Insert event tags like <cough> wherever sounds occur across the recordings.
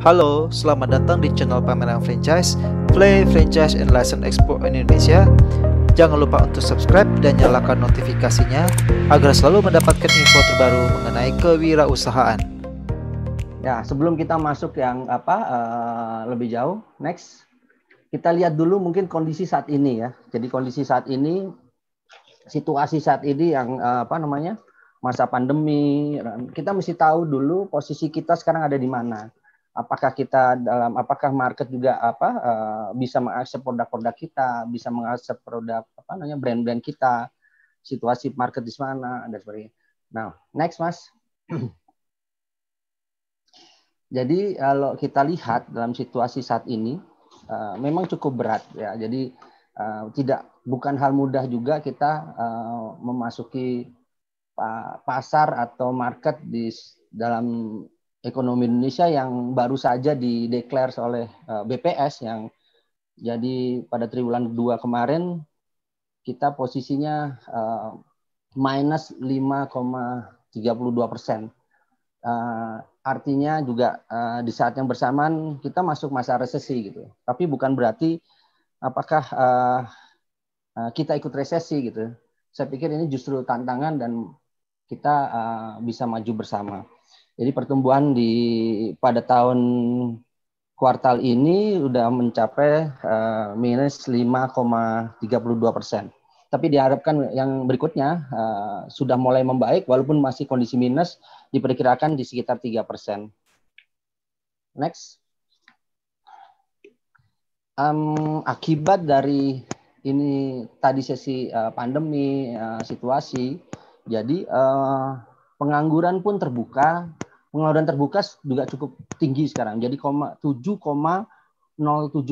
Halo, selamat datang di channel pameran franchise Play Franchise and License Expo Indonesia. Jangan lupa untuk subscribe dan nyalakan notifikasinya agar selalu mendapatkan info terbaru mengenai kewirausahaan. Ya, sebelum kita masuk yang apa uh, lebih jauh, next kita lihat dulu mungkin kondisi saat ini ya. Jadi kondisi saat ini, situasi saat ini yang uh, apa namanya masa pandemi, kita mesti tahu dulu posisi kita sekarang ada di mana apakah kita dalam apakah market juga apa uh, bisa mengakses produk-produk kita, bisa mengakses produk apa namanya brand-brand kita, situasi market di mana dan sebagainya. Nah, next Mas. <clears throat> Jadi kalau kita lihat dalam situasi saat ini uh, memang cukup berat ya. Jadi uh, tidak bukan hal mudah juga kita uh, memasuki pasar atau market di dalam ekonomi Indonesia yang baru saja dideklar oleh eh, BPS yang jadi pada triwulan 2 kemarin kita posisinya uh, minus 5,32 persen. Eh, artinya juga di saat yang bersamaan kita masuk masa resesi gitu. Tapi bukan berarti apakah kita ikut resesi gitu. Saya pikir ini justru tantangan dan kita bisa maju bersama. Jadi pertumbuhan di pada tahun kuartal ini sudah mencapai uh, minus 5,32 persen. Tapi diharapkan yang berikutnya uh, sudah mulai membaik, walaupun masih kondisi minus diperkirakan di sekitar 3 persen. Next. Um, akibat dari ini tadi sesi uh, pandemi uh, situasi, jadi uh, Pengangguran pun terbuka, pengangguran terbuka juga cukup tinggi sekarang. Jadi 7,07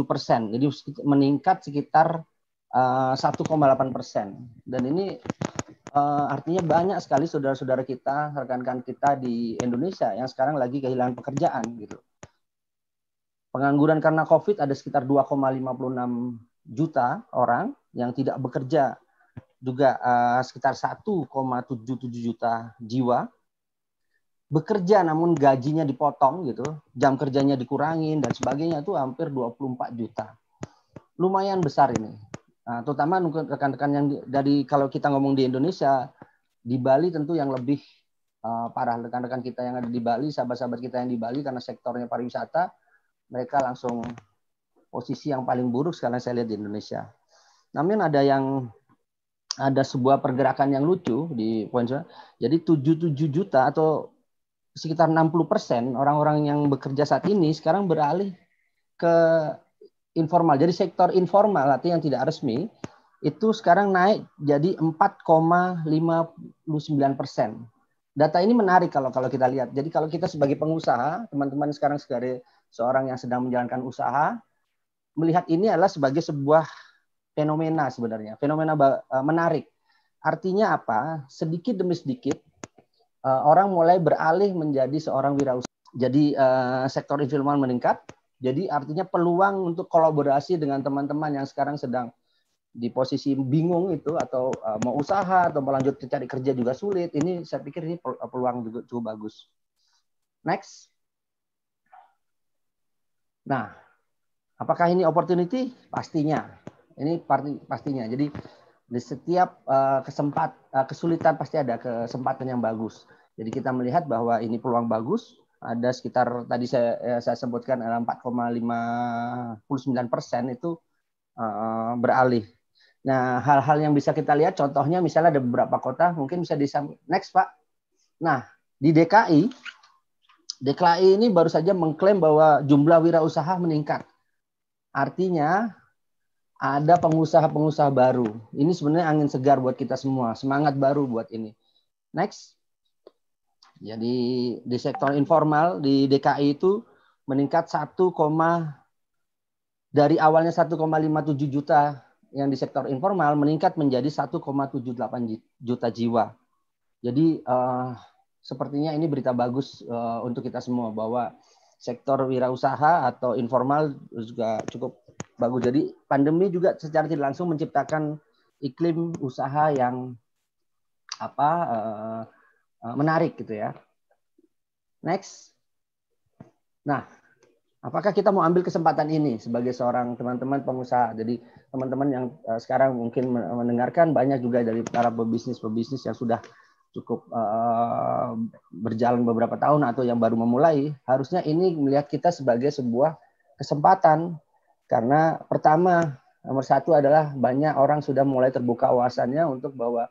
persen. Jadi meningkat sekitar 1,8 eh, persen. Dan ini eh, artinya banyak sekali saudara-saudara kita, rekan-rekan kita di Indonesia yang sekarang lagi kehilangan pekerjaan gitu. Pengangguran karena COVID ada sekitar 2,56 juta orang yang tidak bekerja juga uh, sekitar 1,77 juta jiwa bekerja namun gajinya dipotong gitu, jam kerjanya dikurangin dan sebagainya itu hampir 24 juta. Lumayan besar ini. Nah, terutama rekan-rekan yang dari kalau kita ngomong di Indonesia, di Bali tentu yang lebih uh, parah rekan-rekan kita yang ada di Bali, sahabat-sahabat kita yang di Bali karena sektornya pariwisata, mereka langsung posisi yang paling buruk sekarang saya lihat di Indonesia. Namun ada yang ada sebuah pergerakan yang lucu di Venezuela. Jadi 77 juta atau sekitar 60 persen orang-orang yang bekerja saat ini sekarang beralih ke informal. Jadi sektor informal artinya yang tidak resmi itu sekarang naik jadi 4,59 persen. Data ini menarik kalau kalau kita lihat. Jadi kalau kita sebagai pengusaha, teman-teman sekarang sebagai seorang yang sedang menjalankan usaha, melihat ini adalah sebagai sebuah fenomena sebenarnya, fenomena eh, menarik. Artinya apa? Sedikit demi sedikit eh, orang mulai beralih menjadi seorang wirausaha. Jadi eh, sektor perfilman meningkat. Jadi artinya peluang untuk kolaborasi dengan teman-teman yang sekarang sedang di posisi bingung itu atau mau usaha atau mau lanjut cari kerja juga sulit. Ini saya pikir ini peluang juga cukup bagus. Next. Nah, apakah ini opportunity? Pastinya. Ini parti, pastinya. Jadi di setiap uh, kesempat uh, kesulitan pasti ada kesempatan yang bagus. Jadi kita melihat bahwa ini peluang bagus. Ada sekitar tadi saya eh, saya sebutkan 4,59 persen itu uh, beralih. Nah hal-hal yang bisa kita lihat, contohnya misalnya ada beberapa kota mungkin bisa di next pak. Nah di DKI DKI ini baru saja mengklaim bahwa jumlah wirausaha meningkat. Artinya ada pengusaha-pengusaha baru. Ini sebenarnya angin segar buat kita semua, semangat baru buat ini. Next. Jadi di sektor informal di DKI itu meningkat 1, dari awalnya 1,57 juta yang di sektor informal meningkat menjadi 1,78 juta jiwa. Jadi uh, sepertinya ini berita bagus uh, untuk kita semua bahwa sektor wirausaha atau informal juga cukup bagus. Jadi pandemi juga secara tidak langsung menciptakan iklim usaha yang apa uh, uh, menarik gitu ya. Next. Nah, apakah kita mau ambil kesempatan ini sebagai seorang teman-teman pengusaha? Jadi teman-teman yang uh, sekarang mungkin mendengarkan banyak juga dari para pebisnis-pebisnis yang sudah cukup uh, berjalan beberapa tahun atau yang baru memulai, harusnya ini melihat kita sebagai sebuah kesempatan karena pertama, nomor satu adalah banyak orang sudah mulai terbuka wawasannya untuk bahwa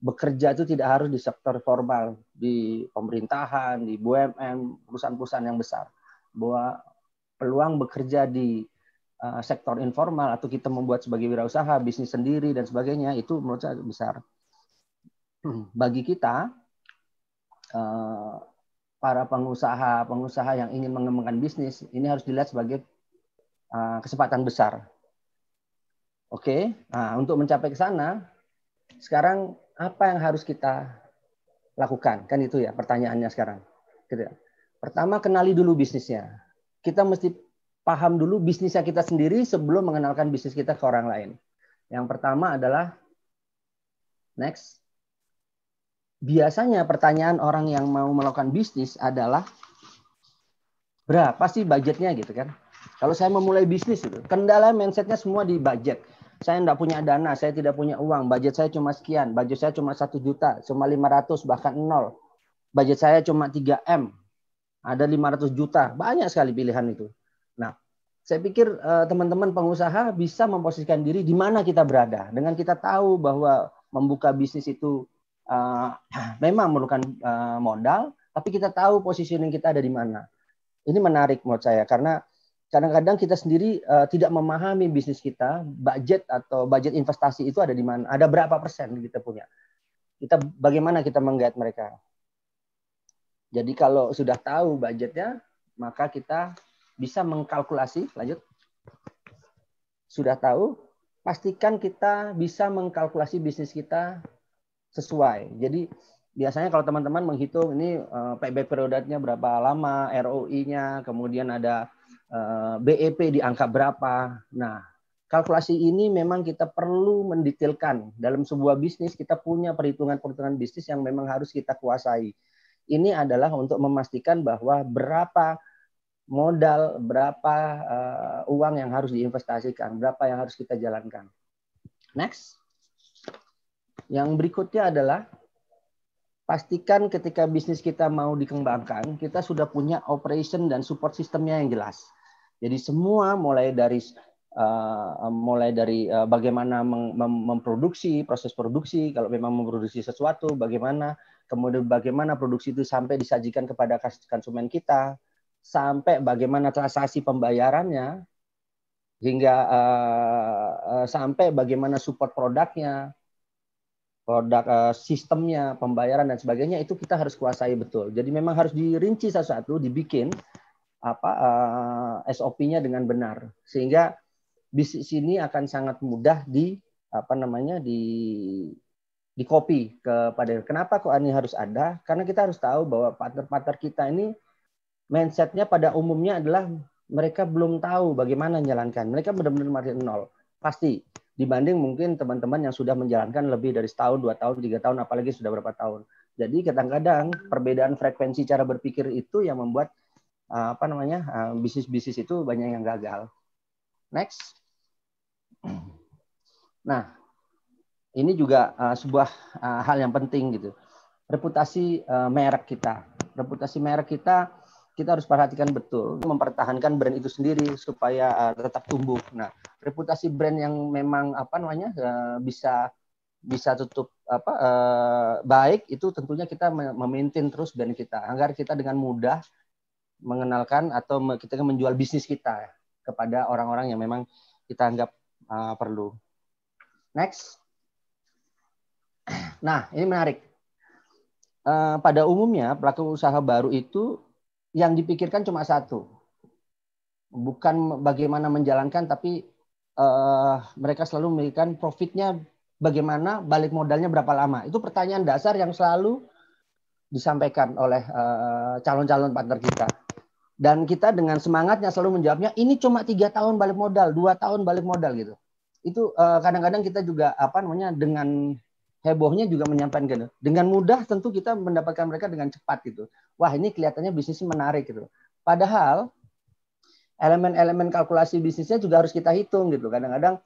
bekerja itu tidak harus di sektor formal, di pemerintahan, di BUMN, perusahaan-perusahaan yang besar. Bahwa peluang bekerja di uh, sektor informal atau kita membuat sebagai wirausaha, bisnis sendiri dan sebagainya itu menurut saya besar. Hmm, bagi kita uh, para pengusaha-pengusaha yang ingin mengembangkan bisnis ini harus dilihat sebagai Ah, kesempatan besar. Oke, nah untuk mencapai ke sana, sekarang apa yang harus kita lakukan? Kan itu ya pertanyaannya sekarang. Gitu ya. Pertama kenali dulu bisnisnya. Kita mesti paham dulu bisnisnya kita sendiri sebelum mengenalkan bisnis kita ke orang lain. Yang pertama adalah next. Biasanya pertanyaan orang yang mau melakukan bisnis adalah berapa sih budgetnya gitu kan? Kalau saya memulai bisnis itu, kendala mindsetnya semua di budget. Saya tidak punya dana, saya tidak punya uang, budget saya cuma sekian, budget saya cuma satu juta, cuma 500 bahkan nol. Budget saya cuma 3M, ada 500 juta, banyak sekali pilihan itu. Nah, saya pikir eh, teman-teman pengusaha bisa memposisikan diri di mana kita berada. Dengan kita tahu bahwa membuka bisnis itu uh, <clears throat> memang memerlukan uh, modal, tapi kita tahu positioning kita ada di mana. Ini menarik menurut saya karena kadang-kadang kita sendiri uh, tidak memahami bisnis kita, budget atau budget investasi itu ada di mana, ada berapa persen kita punya. Kita bagaimana kita menggait mereka. Jadi kalau sudah tahu budgetnya, maka kita bisa mengkalkulasi. Lanjut, sudah tahu, pastikan kita bisa mengkalkulasi bisnis kita sesuai. Jadi biasanya kalau teman-teman menghitung ini uh, payback periodatnya berapa lama, ROI-nya, kemudian ada Eh, BEP di angka berapa. Nah, kalkulasi ini memang kita perlu mendetailkan dalam sebuah bisnis kita punya perhitungan-perhitungan bisnis yang memang harus kita kuasai. Ini adalah untuk memastikan bahwa berapa modal, berapa uh, uang yang harus diinvestasikan, berapa yang harus kita jalankan. Next. Yang berikutnya adalah pastikan ketika bisnis kita mau dikembangkan, kita sudah punya operation dan support sistemnya yang jelas. Jadi semua mulai dari uh, mulai dari uh, bagaimana mem memproduksi proses produksi kalau memang memproduksi sesuatu bagaimana kemudian bagaimana produksi itu sampai disajikan kepada konsumen kita sampai bagaimana transaksi pembayarannya hingga uh, uh, sampai bagaimana support produknya produk uh, sistemnya pembayaran dan sebagainya itu kita harus kuasai betul jadi memang harus dirinci sesuatu dibikin apa uh, eh, SOP-nya dengan benar sehingga bisnis ini akan sangat mudah di apa namanya di di copy kepada kenapa kok ini harus ada karena kita harus tahu bahwa partner-partner kita ini mindsetnya pada umumnya adalah mereka belum tahu bagaimana menjalankan mereka benar-benar masih nol pasti dibanding mungkin teman-teman yang sudah menjalankan lebih dari setahun dua tahun tiga tahun apalagi sudah berapa tahun jadi kadang-kadang perbedaan frekuensi cara berpikir itu yang membuat Eh, apa namanya eh, bisnis-bisnis itu banyak yang gagal. Next. Nah, ini juga eh, sebuah hal yang penting gitu. Reputasi merek kita. Reputasi merek kita kita harus perhatikan betul mempertahankan brand itu sendiri supaya tetap tumbuh. Nah, reputasi brand yang memang apa namanya bisa bisa tutup apa baik itu tentunya kita memaintain terus brand kita agar kita dengan mudah mengenalkan atau kita kan menjual bisnis kita kepada orang-orang yang memang kita anggap uh, perlu. Next. <clears throat> Nah, ini menarik. Uh, pada umumnya pelaku usaha baru itu yang dipikirkan cuma satu. Bukan bagaimana menjalankan tapi uh, mereka selalu memberikan profitnya bagaimana, balik modalnya berapa lama. Itu pertanyaan dasar yang selalu disampaikan oleh eh, calon-calon uh, calon -calon partner kita dan kita dengan semangatnya selalu menjawabnya ini cuma tiga tahun balik modal dua tahun balik modal gitu itu eh, kadang-kadang kita juga apa namanya dengan hebohnya juga menyampaikan gitu. dengan mudah tentu kita mendapatkan mereka dengan cepat gitu wah ini kelihatannya bisnisnya menarik gitu padahal elemen-elemen kalkulasi bisnisnya juga harus kita hitung gitu kadang-kadang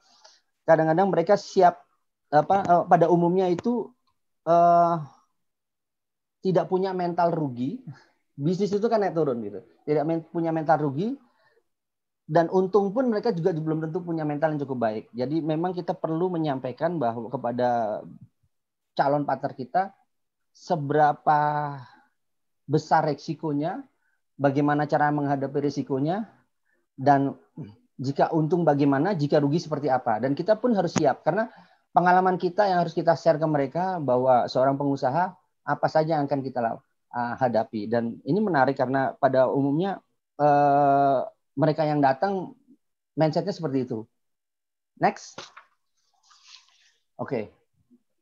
kadang-kadang mereka siap apa eh, pada umumnya itu uh, tidak punya mental rugi bisnis itu kan naik turun gitu. Tidak men punya mental rugi dan untung pun mereka juga belum tentu punya mental yang cukup baik. Jadi memang kita perlu menyampaikan bahwa kepada calon partner kita seberapa besar resikonya, bagaimana cara menghadapi resikonya dan jika untung bagaimana, jika rugi seperti apa. Dan kita pun harus siap karena pengalaman kita yang harus kita share ke mereka bahwa seorang pengusaha apa saja yang akan kita lakukan uh, hadapi. Dan ini menarik karena pada umumnya uh, mereka yang datang mindsetnya seperti itu. Next, oke. Okay.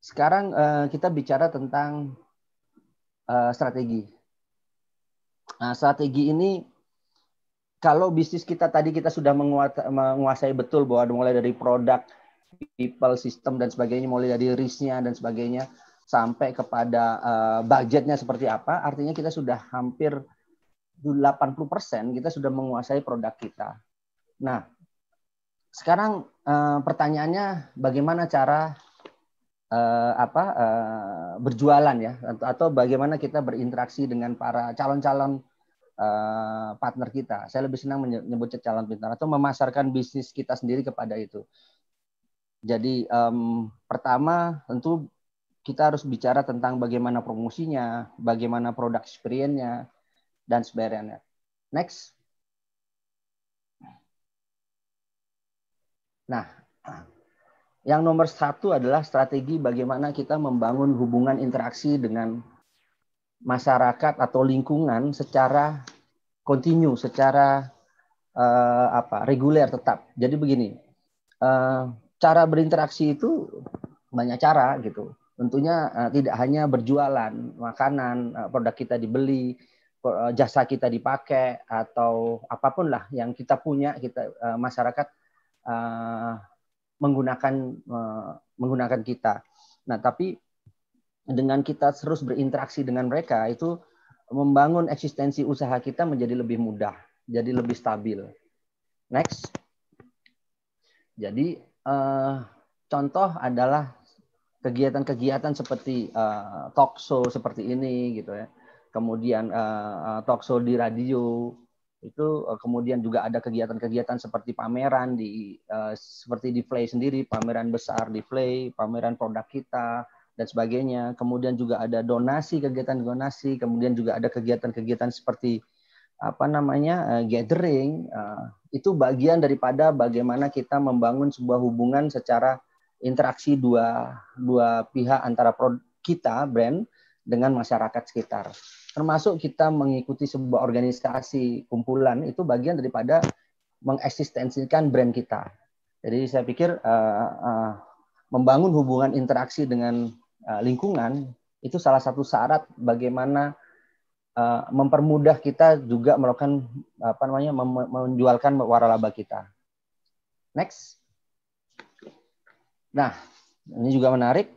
Sekarang uh, kita bicara tentang uh, strategi. Nah, strategi ini kalau bisnis kita tadi kita sudah menguasai betul bahwa mulai dari produk, people, system dan sebagainya, mulai dari risknya dan sebagainya sampai kepada uh, budgetnya seperti apa, artinya kita sudah hampir 80% kita sudah menguasai produk kita. Nah, sekarang uh, pertanyaannya bagaimana cara uh, apa uh, berjualan ya atau, atau bagaimana kita berinteraksi dengan para calon-calon uh, partner kita. Saya lebih senang menyebutnya calon partner atau memasarkan bisnis kita sendiri kepada itu. Jadi um, pertama tentu kita harus bicara tentang bagaimana promosinya, bagaimana produk experience-nya, dan sebagainya. Next. Nah, yang nomor satu adalah strategi bagaimana kita membangun hubungan interaksi dengan masyarakat atau lingkungan secara kontinu, secara uh, apa reguler tetap. Jadi begini, uh, cara berinteraksi itu banyak cara gitu tentunya eh, tidak hanya berjualan makanan eh, produk kita dibeli eh, jasa kita dipakai atau apapun lah yang kita punya kita masyarakat menggunakan menggunakan kita nah tapi dengan kita terus berinteraksi dengan mereka itu membangun eksistensi usaha kita menjadi lebih mudah jadi lebih stabil next jadi contoh adalah kegiatan-kegiatan seperti uh, talk show seperti ini gitu ya. Kemudian uh, talk show di radio itu uh, kemudian juga ada kegiatan-kegiatan seperti pameran di uh, seperti di Play sendiri, pameran besar di Play, pameran produk kita dan sebagainya. Kemudian juga ada donasi, kegiatan donasi, kemudian juga ada kegiatan-kegiatan seperti apa namanya uh, gathering uh, itu bagian daripada bagaimana kita membangun sebuah hubungan secara interaksi dua dua pihak antara kita brand dengan masyarakat sekitar. Termasuk kita mengikuti sebuah organisasi kumpulan itu bagian daripada mengeksistensikan brand kita. Jadi saya pikir uh, uh, membangun hubungan interaksi dengan uh, lingkungan itu salah satu syarat bagaimana uh, mempermudah kita juga melakukan apa namanya menjualkan waralaba kita. Next. Nah, ini juga menarik.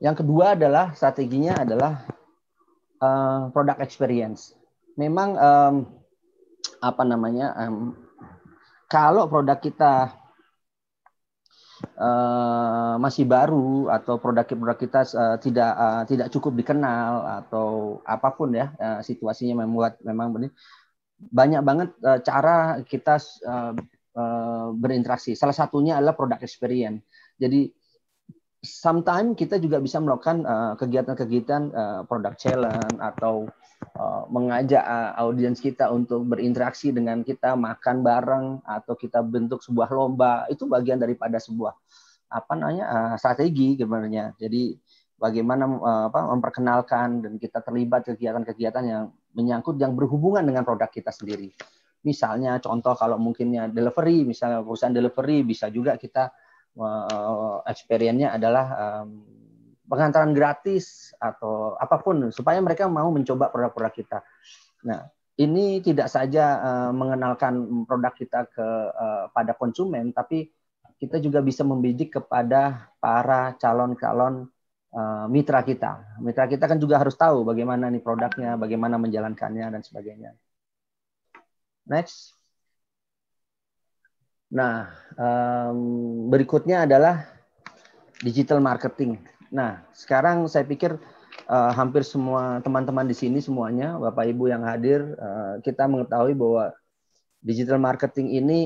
Yang kedua adalah strateginya adalah uh, eh, product experience. Memang um, apa namanya? Um, kalau produk kita uh, masih baru atau produk-produk kita uh, tidak uh, tidak cukup dikenal atau apapun ya uh, situasinya membuat memang benar banyak banget uh, cara kita uh, uh, berinteraksi. Salah satunya adalah produk experience jadi sometimes kita juga bisa melakukan eh, kegiatan-kegiatan uh, uh, product challenge atau uh, mengajak uh, audiens kita untuk berinteraksi dengan kita makan bareng atau kita bentuk sebuah lomba itu bagian daripada sebuah apa namanya uh, strategi sebenarnya jadi bagaimana uh, apa, memperkenalkan dan kita terlibat kegiatan-kegiatan yang menyangkut yang berhubungan dengan produk kita sendiri misalnya contoh kalau mungkinnya delivery misalnya perusahaan delivery bisa juga kita Eh, experience-nya adalah um, pengantaran gratis atau apapun supaya mereka mau mencoba produk-produk kita. Nah, ini tidak saja uh, mengenalkan produk kita ke uh, pada konsumen tapi kita juga bisa membidik kepada para calon-calon uh, mitra kita. Mitra kita kan juga harus tahu bagaimana nih produknya, bagaimana menjalankannya dan sebagainya. Next. Nah, um, berikutnya adalah digital marketing. Nah, sekarang saya pikir uh, hampir semua teman-teman di sini semuanya, Bapak Ibu yang hadir, uh, kita mengetahui bahwa digital marketing ini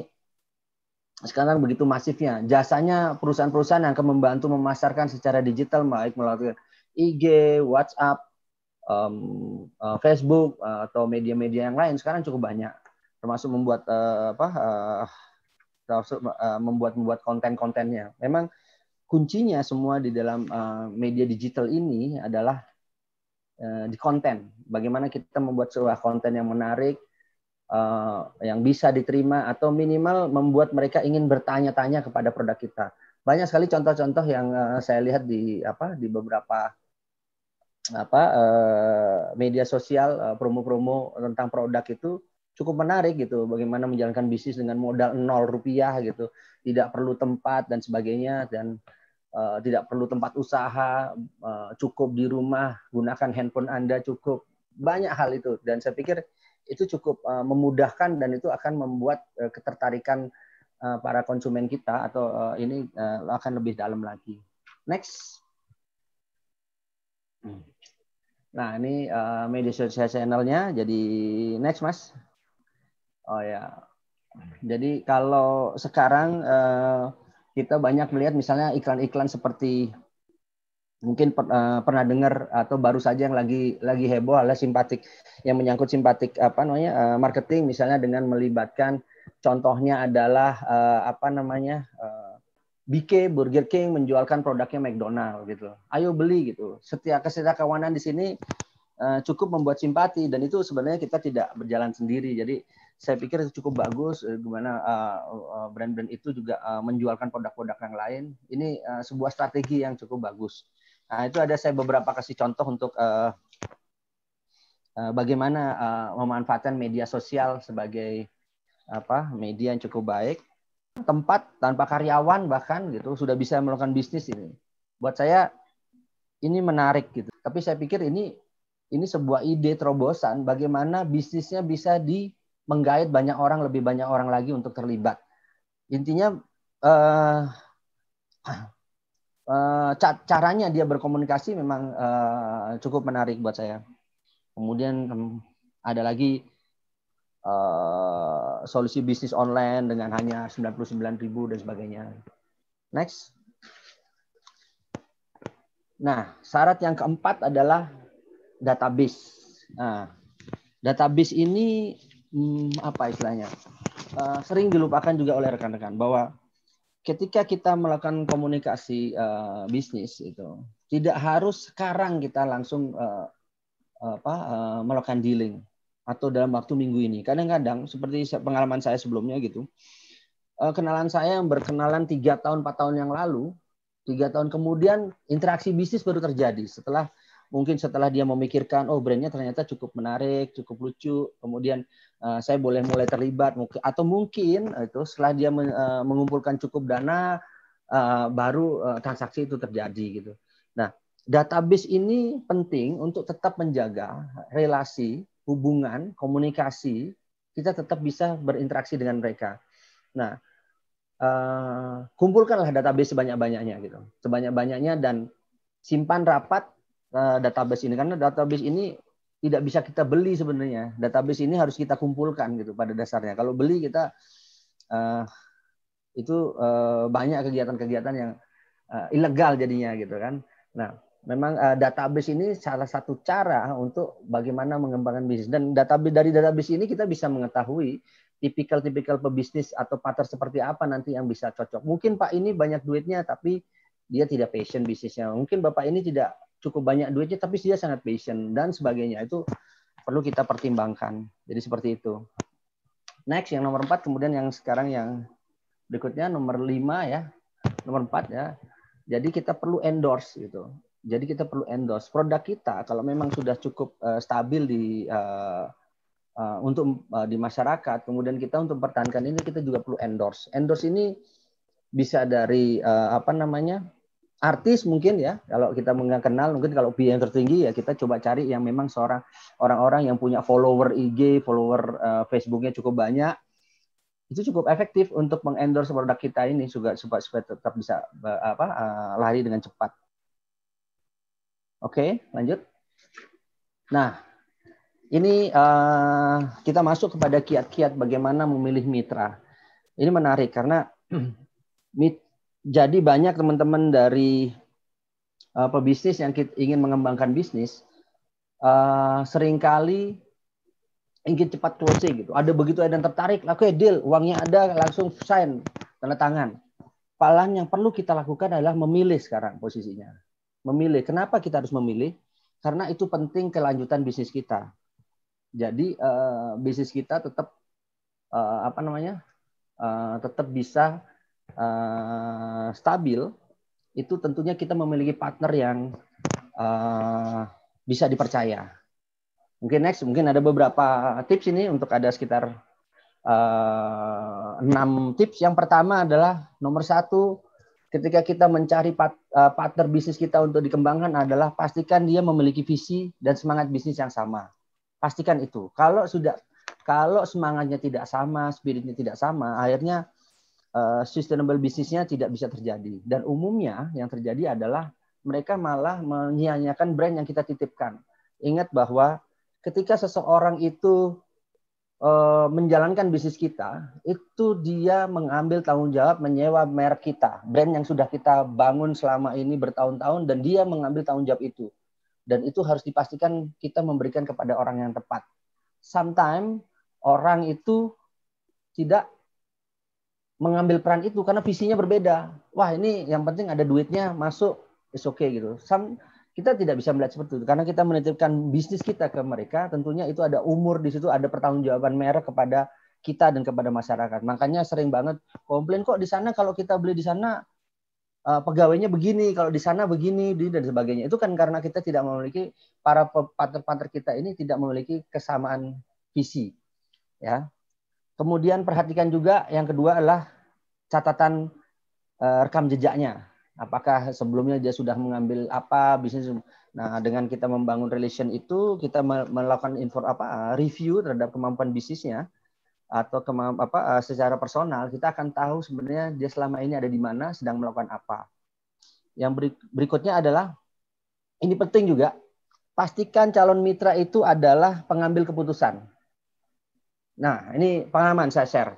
sekarang begitu masifnya. Jasanya perusahaan-perusahaan yang akan membantu memasarkan secara digital baik melalui IG, WhatsApp, um, uh, Facebook uh, atau media-media yang lain sekarang cukup banyak. Termasuk membuat uh, apa uh, termasuk uh, eh, membuat membuat konten-kontennya. Memang kuncinya semua di dalam uh, media digital ini adalah uh, di konten. Bagaimana kita membuat sebuah konten yang menarik, uh, yang bisa diterima atau minimal membuat mereka ingin bertanya-tanya kepada produk kita. Banyak sekali contoh-contoh yang uh, saya lihat di apa di beberapa apa uh, media sosial promo promo-promo tentang produk itu cukup menarik gitu bagaimana menjalankan bisnis dengan modal nol rupiah gitu tidak perlu tempat dan sebagainya dan uh, tidak perlu tempat usaha uh, cukup di rumah gunakan handphone anda cukup banyak hal itu dan saya pikir itu cukup uh, memudahkan dan itu akan membuat uh, ketertarikan uh, para konsumen kita atau uh, ini uh, akan lebih dalam lagi next hmm. nah ini uh, media sosial channelnya jadi next mas Oh ya. Hmm. Jadi kalau sekarang uh, kita banyak melihat misalnya iklan-iklan seperti mungkin per, uh, pernah dengar atau baru saja yang lagi lagi heboh adalah simpatik yang menyangkut simpatik apa namanya uh, marketing misalnya dengan melibatkan contohnya adalah apa namanya BK Burger King menjualkan produknya McDonald gitu. Ayo beli gitu. Setiap kesetiaan kawanan di sini cukup membuat simpati dan itu sebenarnya kita tidak berjalan sendiri. Jadi saya pikir cukup bagus uh, gimana eh, eh, brand-brand uh, itu juga uh, menjualkan produk-produk yang lain. Ini uh, sebuah strategi yang cukup bagus. Nah, itu ada saya beberapa kasih contoh untuk uh, uh, bagaimana uh, memanfaatkan media sosial sebagai apa media yang cukup baik. Tempat tanpa karyawan bahkan gitu sudah bisa melakukan bisnis ini. Buat saya ini menarik gitu. Tapi saya pikir ini ini sebuah ide terobosan bagaimana bisnisnya bisa di menggait banyak orang lebih banyak orang lagi untuk terlibat intinya uh, uh, caranya dia berkomunikasi memang uh, cukup menarik buat saya kemudian ada lagi uh, solusi bisnis online dengan hanya 99.000 dan sebagainya next Nah, syarat yang keempat adalah database. Nah, database ini hmm, apa istilahnya uh, sering dilupakan juga oleh rekan-rekan bahwa ketika kita melakukan komunikasi uh, bisnis itu tidak harus sekarang kita langsung uh, apa uh, melakukan dealing atau dalam waktu minggu ini kadang-kadang seperti pengalaman saya sebelumnya gitu uh, kenalan saya yang berkenalan tiga tahun 4 tahun yang lalu tiga tahun kemudian interaksi bisnis baru terjadi setelah mungkin setelah dia memikirkan oh brandnya ternyata cukup menarik cukup lucu kemudian uh, saya boleh mulai terlibat mungkin atau mungkin eh, itu setelah dia men, uh, mengumpulkan cukup dana uh, baru uh, transaksi itu terjadi gitu nah database ini penting untuk tetap menjaga relasi hubungan komunikasi kita tetap bisa berinteraksi dengan mereka nah uh, kumpulkanlah database sebanyak banyaknya gitu sebanyak banyaknya dan simpan rapat uh, database ini karena database ini tidak bisa kita beli sebenarnya. Database ini harus kita kumpulkan gitu pada dasarnya. Kalau beli kita uh, itu uh, banyak kegiatan-kegiatan yang uh, ilegal jadinya gitu kan. Nah, memang uh, database ini salah satu cara untuk bagaimana mengembangkan bisnis dan database dari database ini kita bisa mengetahui tipikal-tipikal pebisnis atau partner seperti apa nanti yang bisa cocok. Mungkin Pak ini banyak duitnya tapi dia tidak passion bisnisnya. Mungkin Bapak ini tidak cukup banyak duitnya tapi dia sangat passion dan sebagainya itu perlu kita pertimbangkan. Jadi seperti itu. Next yang nomor empat kemudian yang sekarang yang berikutnya nomor lima ya. Nomor empat ya. Jadi kita perlu endorse gitu. Jadi kita perlu endorse produk kita kalau memang sudah cukup uh, stabil di uh, uh, untuk uh, di masyarakat, kemudian kita untuk pertahankan ini kita juga perlu endorse. Endorse ini bisa dari uh, apa namanya? artis mungkin ya kalau kita mengenal mungkin kalau biaya yang tertinggi ya kita coba cari yang memang seorang orang-orang yang punya follower IG follower uh, Facebooknya cukup banyak itu cukup efektif untuk mengendorse produk kita ini juga supaya, supaya tetap bisa apa uh, lari dengan cepat oke lanjut nah ini uh, kita masuk kepada kiat-kiat bagaimana memilih mitra ini menarik karena <clears throat> mit, jadi banyak teman-teman dari uh, pebisnis yang ingin mengembangkan bisnis uh, seringkali ingin cepat closing gitu. Ada begitu ada yang tertarik, oke okay, deal, uangnya ada langsung sign tanda tangan. Palan yang perlu kita lakukan adalah memilih sekarang posisinya. Memilih. Kenapa kita harus memilih? Karena itu penting kelanjutan bisnis kita. Jadi uh, bisnis kita tetap uh, apa namanya? Uh, tetap bisa uh, stabil, itu tentunya kita memiliki partner yang uh, bisa dipercaya. Mungkin next, mungkin ada beberapa tips ini untuk ada sekitar eh, enam tips. Yang pertama adalah nomor satu, ketika kita mencari part, uh, partner bisnis kita untuk dikembangkan adalah pastikan dia memiliki visi dan semangat bisnis yang sama. Pastikan itu. Kalau sudah kalau semangatnya tidak sama, spiritnya tidak sama, akhirnya Eh, sustainable bisnisnya tidak bisa terjadi. Dan umumnya yang terjadi adalah mereka malah menyia-nyiakan brand yang kita titipkan. Ingat bahwa ketika seseorang itu eh, menjalankan bisnis kita, itu dia mengambil tanggung jawab menyewa merek kita, brand yang sudah kita bangun selama ini bertahun-tahun, dan dia mengambil tanggung jawab itu. Dan itu harus dipastikan kita memberikan kepada orang yang tepat. Sometimes orang itu tidak mengambil peran itu karena visinya berbeda. Wah ini yang penting ada duitnya masuk, is okay gitu. Some, kita tidak bisa melihat seperti itu karena kita menitipkan bisnis kita ke mereka. Tentunya itu ada umur di situ, ada pertanggungjawaban merek kepada kita dan kepada masyarakat. Makanya sering banget komplain kok di sana kalau kita beli di sana eh, pegawainya begini, kalau di sana begini dan sebagainya. Itu kan karena kita tidak memiliki para partner-partner kita ini tidak memiliki kesamaan visi. Ya, Kemudian perhatikan juga yang kedua adalah catatan eh, rekam jejaknya. Apakah sebelumnya dia sudah mengambil apa bisnis? Nah, dengan kita membangun relation itu, kita melakukan info apa review terhadap kemampuan bisnisnya atau kemamp apa eh, secara personal, kita akan tahu sebenarnya dia selama ini ada di mana, sedang melakukan apa. Yang berikutnya adalah ini penting juga, pastikan calon mitra itu adalah pengambil keputusan Nah, ini pengalaman saya share.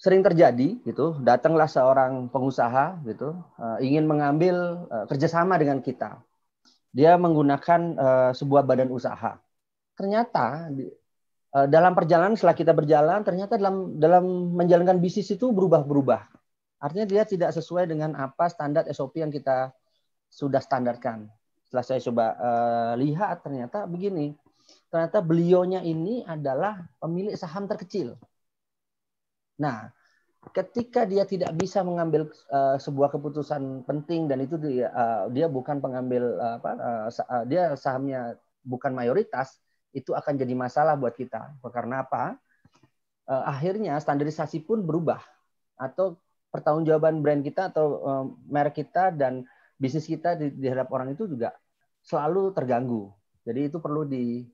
Sering terjadi gitu, datanglah seorang pengusaha gitu, eh, ingin mengambil eh, kerjasama dengan kita. Dia menggunakan eh, sebuah badan usaha. Ternyata dalam perjalanan setelah kita berjalan, ternyata dalam dalam menjalankan bisnis itu berubah-berubah. Artinya dia tidak sesuai dengan apa standar SOP yang kita sudah standarkan. Setelah saya coba uh, lihat, ternyata begini ternyata beliaunya ini adalah pemilik saham terkecil. Nah, ketika dia tidak bisa mengambil uh, sebuah keputusan penting dan itu dia, uh, dia bukan pengambil uh, apa uh, uh, dia sahamnya bukan mayoritas itu akan jadi masalah buat kita karena apa uh, akhirnya standarisasi pun berubah atau pertanggungjawaban brand kita atau uh, merek kita dan bisnis kita di, di hadap orang itu juga selalu terganggu jadi itu perlu di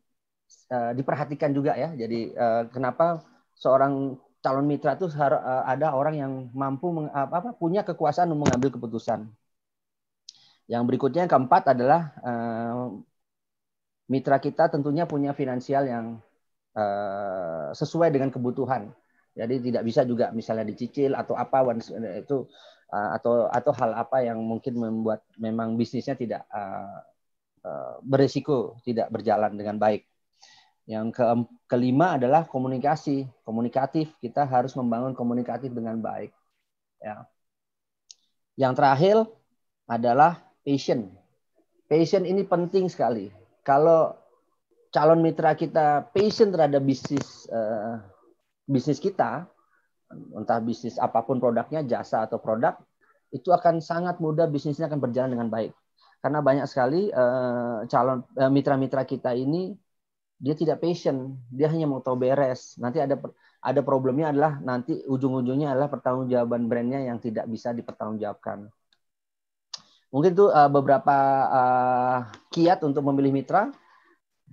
Eh, diperhatikan juga ya. Jadi eh, kenapa seorang calon mitra itu uh, eh, ada orang yang mampu meng, apa punya kekuasaan mengambil keputusan. Yang berikutnya yang keempat adalah mitra kita tentunya punya finansial yang sesuai dengan kebutuhan. Jadi tidak bisa juga misalnya dicicil atau apa itu atau atau hal apa yang mungkin membuat memang bisnisnya tidak uh, uh, berisiko, tidak berjalan dengan baik. Yang ke, kelima adalah komunikasi, komunikatif. Kita harus membangun komunikatif dengan baik. Ya. Yang terakhir adalah patient. Patient ini penting sekali. Kalau calon mitra kita patient terhadap bisnis uh, bisnis kita, entah bisnis apapun produknya, jasa atau produk, itu akan sangat mudah bisnisnya akan berjalan dengan baik. Karena banyak sekali uh, calon mitra eh, mitra-mitra kita ini dia tidak passion, dia hanya mau tahu beres. Nanti ada ada problemnya adalah nanti ujung-ujungnya adalah pertanggungjawaban brandnya yang tidak bisa dipertanggungjawabkan. Mungkin itu uh, beberapa uh, kiat untuk memilih mitra.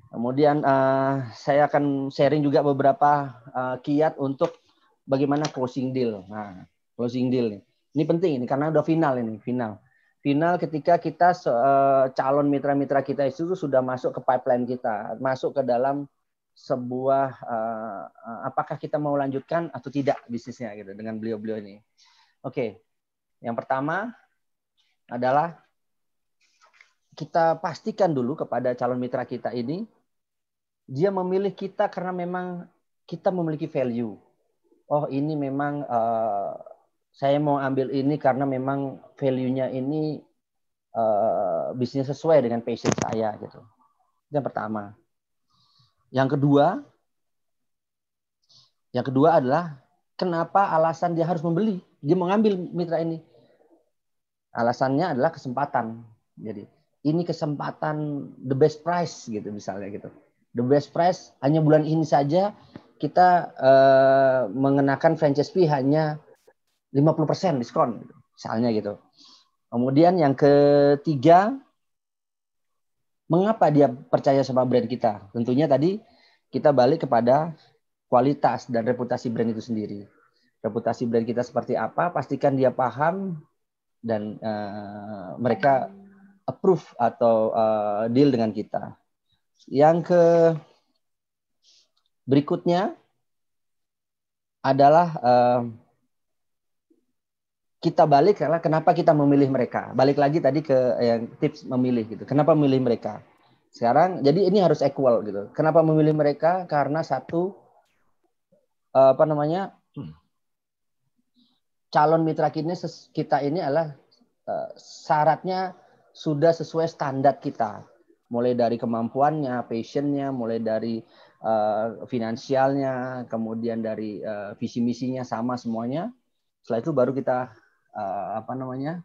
Kemudian uh, saya akan sharing juga beberapa uh, kiat untuk bagaimana closing deal. Nah, closing deal Ini penting ini karena udah final ini, final final ketika kita eh, calon mitra-mitra kita itu sudah masuk ke pipeline kita, masuk ke dalam sebuah eh, eh, apakah kita mau lanjutkan atau tidak bisnisnya gitu dengan beliau-beliau ini. Oke. Yang pertama adalah kita pastikan dulu kepada calon mitra kita ini dia memilih kita karena memang kita memiliki value. Oh, ini memang saya mau ambil ini karena memang value-nya ini uh, eh, bisnis sesuai dengan passion saya gitu. Itu yang pertama. Yang kedua, yang kedua adalah kenapa alasan dia harus membeli, dia mengambil mitra ini. Alasannya adalah kesempatan. Jadi ini kesempatan the best price gitu misalnya gitu. The best price hanya bulan ini saja kita uh, mengenakan franchise fee hanya 50% diskon gitu, misalnya gitu. Kemudian yang ketiga mengapa dia percaya sama brand kita? Tentunya tadi kita balik kepada kualitas dan reputasi brand itu sendiri. Reputasi brand kita seperti apa? Pastikan dia paham dan uh, mereka approve atau uh, deal dengan kita. Yang ke berikutnya adalah uh, kita balik adalah kenapa kita memilih mereka. Balik lagi tadi ke eh, yang tips memilih gitu. Kenapa memilih mereka? Sekarang jadi ini harus equal gitu. Kenapa memilih mereka? Karena satu eh, apa namanya? Hmm. calon mitra kita kita ini adalah eh, syaratnya sudah sesuai standar kita. Mulai dari kemampuannya, passionnya, mulai dari uh, finansialnya, kemudian dari uh, visi misinya sama semuanya. Setelah itu baru kita uh, apa namanya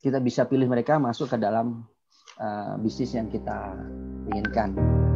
kita bisa pilih mereka masuk ke dalam uh, bisnis yang kita inginkan.